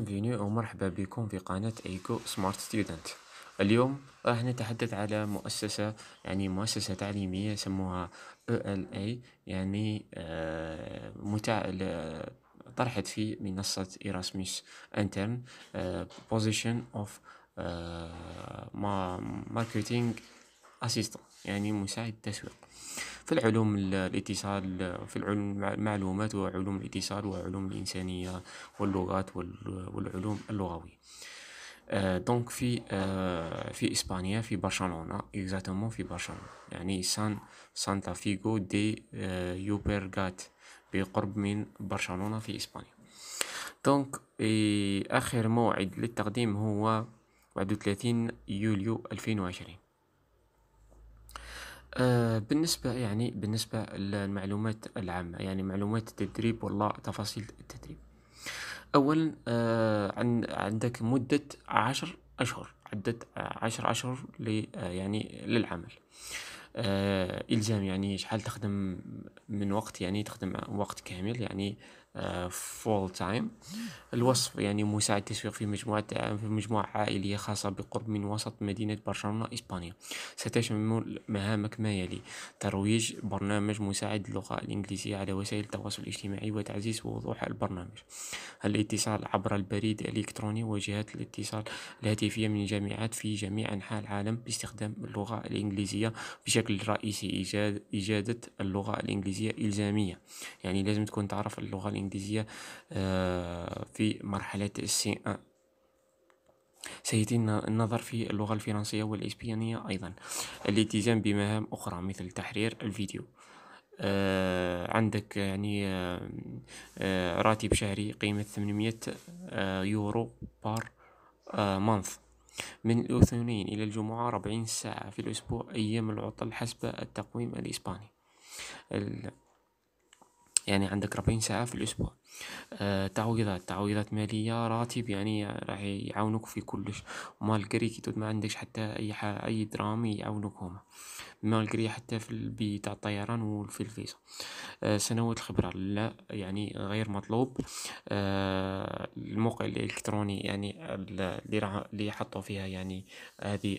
بيان ومرحبا بكم في قناة ايكو سمارت ستودنت اليوم راح نتحدث على مؤسسة يعني مؤسسة تعليمية ال اي يعني متاع آه، متع... طرحت في منصة إيراسموس انترن بوزيشن اوف ماركتينج اسيستنت يعني مساعد تسويق في العلوم الاتصال في العلوم المعلومات وعلوم الاتصال وعلوم الإنسانية واللغات والعلوم اللغوية دونك آه، في آه، في اسبانيا في برشلونه اكزاكتومون في برشلونه يعني سان سانتا فيغو دي آه، يوبرغات بقرب من برشلونه في اسبانيا دونك اخر موعد للتقديم هو 31 يوليو 2020 آه، بالنسبة يعني بالنسبة للمعلومات العامة يعني معلومات التدريب والله تفاصيل التدريب أولا آه، عندك مدة عشر أشهر عدة عشر أشهر آه، يعني للعمل إلزام يعني شحال تخدم من وقت يعني تخدم وقت كامل يعني فول تايم الوصف يعني مساعد تسويق في مجموعة في مجموعة عائلية خاصة بقرب من وسط مدينة برشلونة إسبانيا ستشمل مهامك ما يلي ترويج برنامج مساعد اللغة الإنجليزية على وسائل التواصل الاجتماعي وتعزيز وضوح البرنامج الاتصال عبر البريد الإلكتروني وجهات الاتصال الهاتفية من الجامعات في جميع أنحاء العالم باستخدام اللغة الإنجليزية بشكل رئيسي إيجاد إجادة اللغة الإنجليزية إلزامية يعني لازم تكون تعرف اللغة الإنجليزية الإنجليزية آه، في مرحلة السي ان آه، سيتم النظر في اللغة الفرنسية والإسبانية أيضا الالتزام بمهام أخرى مثل تحرير الفيديو آه عندك يعني آه آه راتب شهري قيمة 800 آه يورو بار آه مانث من الاثنين إلى الجمعة 40 ساعة في الأسبوع أيام العطل حسب التقويم الإسباني يعني عندك 40 ساعة في الأسبوع أه تعويضات تعويضات مالية راتب يعني راح يعاونوك في كلش ومالكري كي تعود ما عندكش حتى أي حاجة أي درام يعاونوك هما مالكري حتى في البي تاع الطيران وفي الفيزا أه سنوات الخبرة لا يعني غير مطلوب أه الموقع الإلكتروني يعني اللي راح اللي حطوا فيها يعني هذه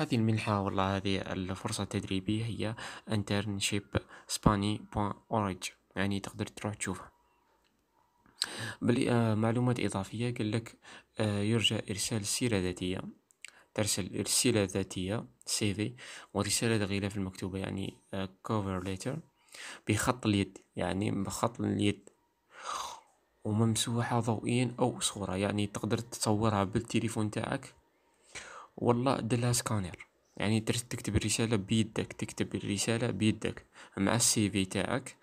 هذه المنحة والله هذه الفرصة التدريبية هي internshipspani.org يعني تقدر تروح تشوفها بلي آه معلومات إضافية قال لك آه يرجى إرسال سيرة ذاتية ترسل رسالة ذاتية CV في ورسالة غلاف المكتوبة يعني كوفر آه، ليتر بخط اليد يعني بخط اليد وممسوحة ضوئيا أو صورة يعني تقدر تصورها بالتليفون تاعك والله دلها لها سكانير يعني تكتب الرسالة بيدك تكتب الرسالة بيدك مع السي في تاعك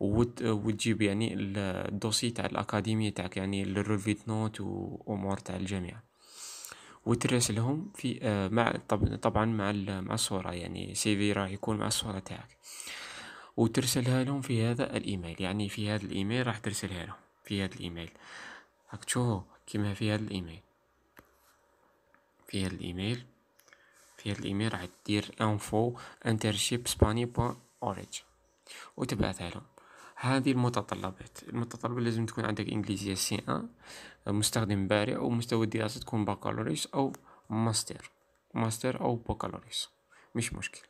وتجيب يعني الدوسي تاع الأكاديمية تاعك يعني الريفيت نوت وأمور تاع الجامعة وترسلهم في آه، مع طبعا مع مع الصورة يعني سي في راح يكون مع الصورة تاعك وترسلها لهم في هذا الايميل يعني في هذا الايميل راح ترسلها لهم في هذا الايميل راك تشوفوا كيما في هذا الايميل فيها الايميل فيها الايميل راح دير انفو انترشيب سباني بوان اوريج وتبعثها لهم هذه المتطلبات المتطلبات لازم تكون عندك انجليزيه سي ان مستخدم بارع مستوى الدراسه تكون بكالوريوس او ماستر ماستر او بكالوريوس مش مشكل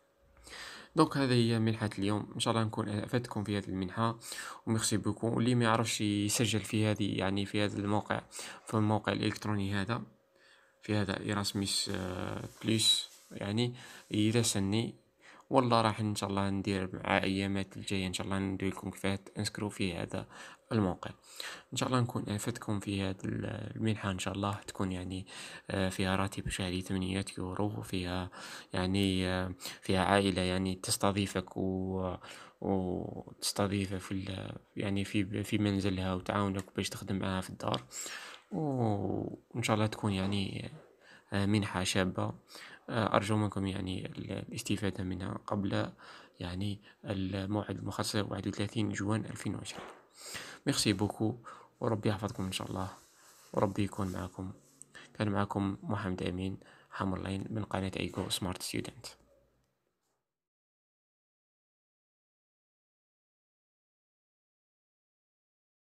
دونك هذه هي منحة اليوم ان شاء الله نكون افدتكم في هذه المنحة وميرسي بوكو واللي ما يعرفش يسجل في هذه يعني في هذا الموقع في الموقع الالكتروني هذا في هذا ايراسميس آه، بلس يعني سني والله راح ان شاء الله ندير مع ايامات الجايه ان شاء الله ندير لكم كيفاه انسكرو في هذا الموقع ان شاء الله نكون افدتكم في هذه المنحه ان شاء الله تكون يعني آه، فيها راتب شهري 8 يورو وفيها يعني آه، فيها عائله يعني تستضيفك و وتستضيفها في يعني في في منزلها وتعاونك باش تخدم معها في الدار وإن شاء الله تكون يعني آه، منحة شابة آه، أرجو منكم يعني الاستفادة منها قبل يعني الموعد المخصص 31 جوان 2020 ميرسي بوكو وربي يحفظكم إن شاء الله وربي يكون معكم كان معكم محمد أمين حمرلين من قناة أيكو سمارت ستودنت